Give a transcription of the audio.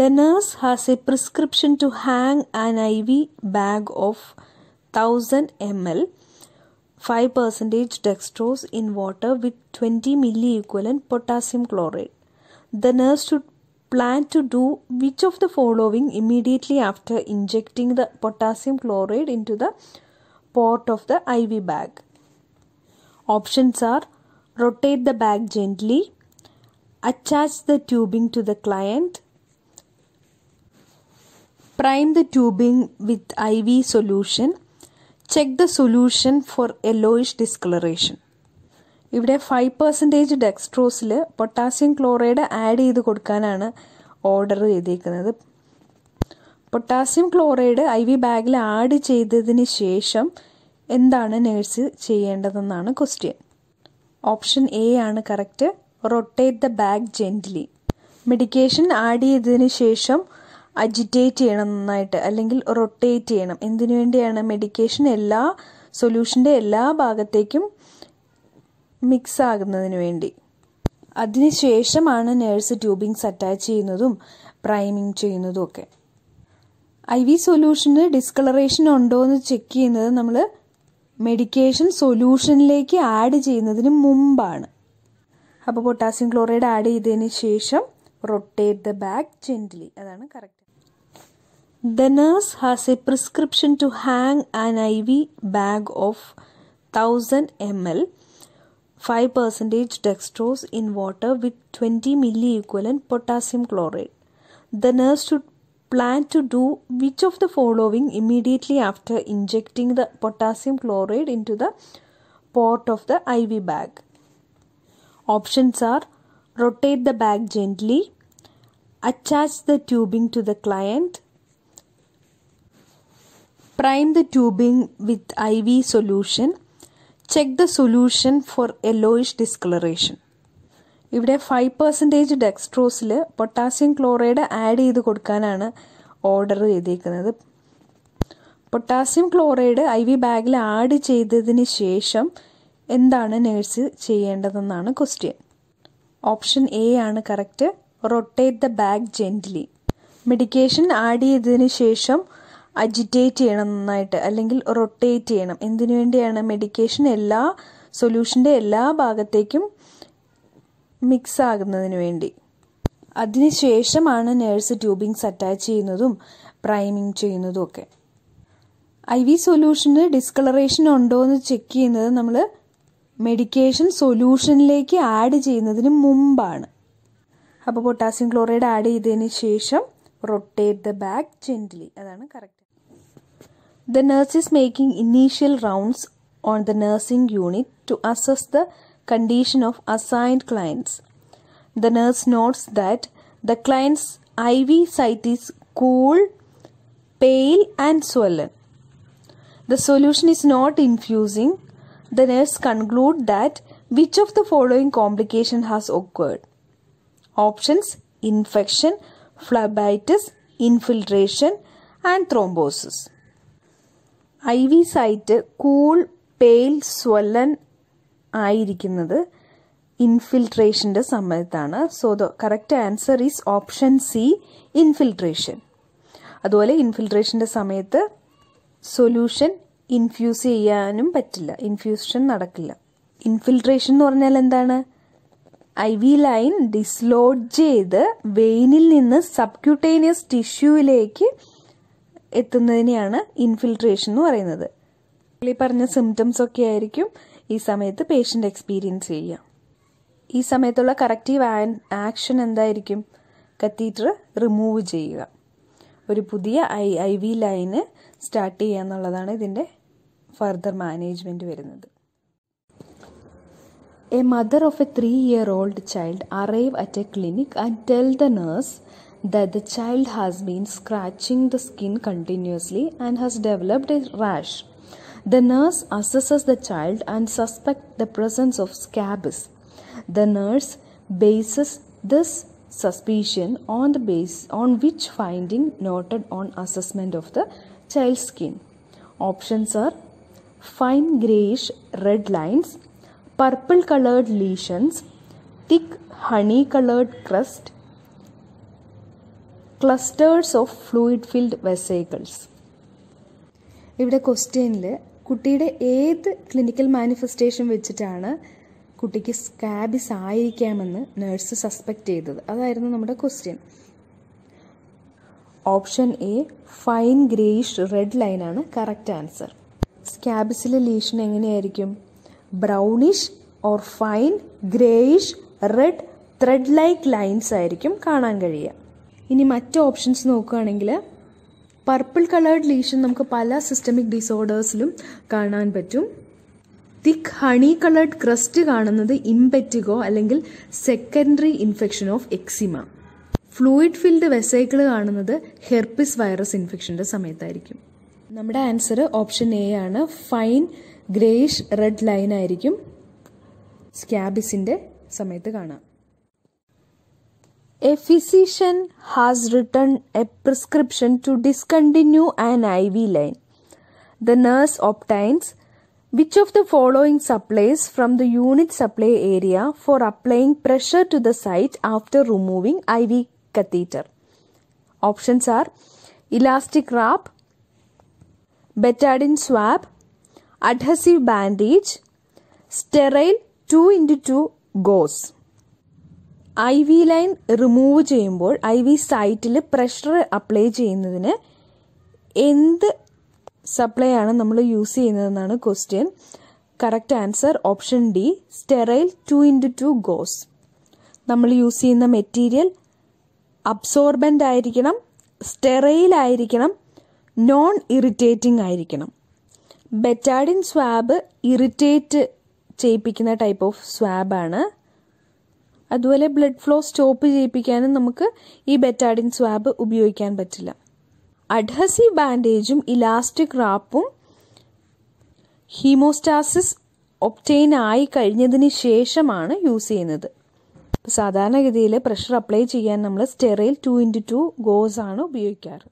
The nurse has a prescription to hang an IV bag of 1000 ml 5% dextrose in water with 20 equivalent potassium chloride. The nurse should plan to do which of the following immediately after injecting the potassium chloride into the port of the IV bag. Options are rotate the bag gently, attach the tubing to the client, Prime the tubing with IV solution. Check the solution for yellowish discoloration. ഇവിടെ five percentage ഡെക്സ്ട്രോസിൽ potassium chloride add ചെയ്ത് കൊടുക്കാനാണ് order ചെയ്തേക്കുന്നത് potassium chloride I V ബാഗിൽ add ചെയ്തതിന് ശേഷം എന്താണ് nurse ചെയ്യേണ്ടതെന്നാണ് ക്വസ്റ്റ്യൻ ഓപ്ഷൻ എ ആണ് correct rotate the bag gently medication add ചെയ്തതിന് ശേഷം അജിറ്റേറ്റ് ചെയ്യണം നന്നായിട്ട് അല്ലെങ്കിൽ റൊട്ടേറ്റ് ചെയ്യണം എന്തിനു വേണ്ടിയാണ് മെഡിക്കേഷൻ എല്ലാ സൊല്യൂഷൻ്റെ എല്ലാ ഭാഗത്തേക്കും മിക്സ് ആകുന്നതിന് വേണ്ടി അതിനുശേഷമാണ് നേഴ്സ് ട്യൂബിങ്സ് അറ്റാച്ച് ചെയ്യുന്നതും പ്രൈമിങ് ചെയ്യുന്നതും ഒക്കെ ഐ വി സൊല്യൂഷന് ഡിസ്കളറേഷൻ ഉണ്ടോ എന്ന് ചെക്ക് ചെയ്യുന്നത് നമ്മൾ മെഡിക്കേഷൻ സൊല്യൂഷനിലേക്ക് ആഡ് ചെയ്യുന്നതിന് മുമ്പാണ് അപ്പോൾ പൊട്ടാസ്യം ക്ലോറൈഡ് ആഡ് ചെയ്തതിന് ശേഷം rotate the bag gently That is correct. The nurse has a prescription to hang an IV bag of 1000 ml 5% dextrose in water with 20 milliequivalent potassium chloride. The nurse should plan to do which of the following immediately after injecting the potassium chloride into the port of the IV bag. Options are rotate the bag gently, attach the tubing to the client, prime the tubing with IV solution, check the solution for yellowish discoloration. ഇവിടെ five percentage ഡെക്സ്ട്രോസിൽ potassium chloride add ചെയ്ത് കൊടുക്കാനാണ് order ചെയ്തേക്കുന്നത് potassium chloride I V ബാഗിൽ add ചെയ്തതിന് ശേഷം എന്താണ് nurse ചെയ്യേണ്ടതെന്നാണ് ക്വസ്റ്റ്യൻ ഓപ്ഷൻ എ ആണ് correct rotate the bag gently medication add ചെയ്തതിന് ശേഷം അജിറ്റേറ്റ് ചെയ്യണം നന്നായിട്ട് അല്ലെങ്കിൽ റൊട്ടേറ്റ് ചെയ്യണം എന്തിനു വേണ്ടിയാണ് മെഡിക്കേഷൻ എല്ലാ സൊല്യൂഷൻ്റെ എല്ലാ ഭാഗത്തേക്കും മിക്സ് ആകുന്നതിന് വേണ്ടി അതിനുശേഷമാണ് നേഴ്സ് ട്യൂബിങ്സ് അറ്റാച്ച് ചെയ്യുന്നതും പ്രൈമിങ് ചെയ്യുന്നതും ഒക്കെ ഐ വി സൊല്യൂഷന് ഡിസ്കളറേഷൻ ഉണ്ടോ എന്ന് ചെക്ക് ചെയ്യുന്നത് നമ്മൾ മെഡിക്കേഷൻ സൊല്യൂഷനിലേക്ക് ആഡ് ചെയ്യുന്നതിന് മുമ്പാണ് അപ്പോൾ പൊട്ടാസ്യം ക്ലോറൈഡ് ആഡ് ചെയ്തതിന് ശേഷം റൊട്ടേറ്റ് ദ ബാഗ് ജെൻറ്റ്ലി അതാണ് correct the nurse is making initial rounds on the nursing unit to assess the condition of assigned clients the nurse notes that the clients I V site is cool pale and swollen the solution is not infusing the nurse conclude that which of the following complication has occurred. Options infection, phlebitis, infiltration and thrombosis. IV site cool pale swollen ആയിരിക്കുന്നത് ഇൻഫിൽട്രേഷൻ്റെ സമയത്താണ് so the correct answer is option C infiltration അതുപോലെ ഇൻഫിൽട്രേഷൻ്റെ സമയത്ത് solution infuse ചെയ്യാനും പറ്റില്ല infusion നടക്കില്ല infiltration എന്ന് പറഞ്ഞാൽ എന്താണ് ഐ വി ലൈൻ ഡിസ്ലോഡ് ചെയ്ത് വെയിനിൽ നിന്ന് സബ്ക്യൂട്ടേനിയസ് ടിഷ്യൂവിലേക്ക് എത്തുന്നതിനെയാണ് ഇൻഫിൽട്രേഷൻ എന്ന് പറയുന്നത് ഈ പറഞ്ഞ സിംറ്റംസ് ഒക്കെ ആയിരിക്കും ഈ സമയത്ത് പേഷ്യന്റ് എക്സ്പീരിയൻസ് ചെയ്യുക ഈ സമയത്തുള്ള കറക്റ്റീവ് ആക്ഷൻ എന്തായിരിക്കും കത്തീറ്റർ റിമൂവ് ചെയ്യുക ഒരു പുതിയ I I V line start ചെയ്യുക എന്നുള്ളതാണ് ഇതിൻ്റെ ഫർദർ മാനേജ്മെൻറ്റ് വരുന്നത് a mother of a three year old child arrive at a clinic and tell the nurse that the child has been scratching the skin continuously and has developed a rash. The nurse assesses the child and suspects the presence of scabies. The nurse bases this suspicion on the base on which finding noted on assessment of the child's skin. Options are fine grayish red lines purple coloured lesions thick honey coloured crust clusters of fluid filled vesicles ഇവിടെ ക്വസ്റ്റ്യനിൽ കുട്ടിയുടെ ഏത് clinical manifestation വെച്ചിട്ടാണ് കുട്ടിക്ക് scabies ആയിരിക്കാമെന്ന് nurse suspect ചെയ്തത് അതായിരുന്നു നമ്മുടെ question option A fine greyish red ലൈനാണ് കറക്റ്റ് ആൻസർ സ്കാബിസിലെ ലീഷൻ എങ്ങനെയായിരിക്കും brownish or fine greyish red thread like lines ആയിരിക്കും കാണാൻ കഴിയുക ഇനി മറ്റ് ഓപ്ഷൻസ് നോക്കുകയാണെങ്കിൽ പർപ്പിൾ കളേർഡ് ലീഷൻ നമുക്ക് പല സിസ്റ്റമിക് ഡിസോർഡേഴ്സിലും കാണാൻ പറ്റും തിക്ക് ഹണി കളേർഡ് ക്രസ്റ്റ് കാണുന്നത് ഇംപെറ്റിഗോ അല്ലെങ്കിൽ secondary infection of eczema fluid filled vesicle കാണുന്നത് ഹെർപ്പിസ് വൈറസ് ഇൻഫെക്ഷൻ്റെ സമയത്തായിരിക്കും നമ്മുടെ ആൻസർ ഓപ്ഷൻ എ ആണ് ഫൈൻ ഗ്രേഷ് റെഡ് ലൈൻ ആയിരിക്കും സ്കാബിസിൻ്റെ സമയത്ത് കാണാം a physician has return a prescription to discontinue an I V line the nurse obtains Which of the following supplies from the unit supply area for applying pressure to the site after removing IV catheter? Options are elastic wrap, Betadine swab adhesive bandage sterile two into two gauze I V line remove ചെയ്യുമ്പോൾ I V സൈറ്റിൽ pressure apply ചെയ്യുന്നതിന് എന്ത് supply ആണ് നമ്മൾ use ചെയ്യുന്നതെന്നാണ് question correct answer option D sterile two into two gauze നമ്മൾ യൂസ് ചെയ്യുന്ന മെറ്റീരിയൽ അബ്സോർബൻ്റ് ആയിരിക്കണം സ്റ്റെറൈൽ ആയിരിക്കണം നോൺ ഇറിറ്റേറ്റിംഗ് ആയിരിക്കണം ബെറ്റാഡിൻ സ്വാബ് ഇറിറ്റേറ്റ് ചെയ്യിപ്പിക്കുന്ന ടൈപ്പ് ഓഫ് സ്വാബാണ് അതുപോലെ ബ്ലഡ് ഫ്ലോ സ്റ്റോപ്പ് ചെയ്യിപ്പിക്കാനും നമുക്ക് ഈ ബെറ്റാഡിൻ സ്വാബ് ഉപയോഗിക്കാൻ പറ്റില്ല അഡ്ഹസീവ് ബാൻഡേജും ഇലാസ്റ്റിക് റാപ്പും ഹീമോസ്റ്റാസിസ് ഒപ്റ്റെയിൻ ആയി കഴിഞ്ഞതിന് ശേഷമാണ് യൂസ് ചെയ്യുന്നത് സാധാരണഗതിയിൽ പ്രഷർ അപ്ലൈ ചെയ്യാൻ നമ്മൾ sterile two into two gauze ആണ് ഉപയോഗിക്കാറ്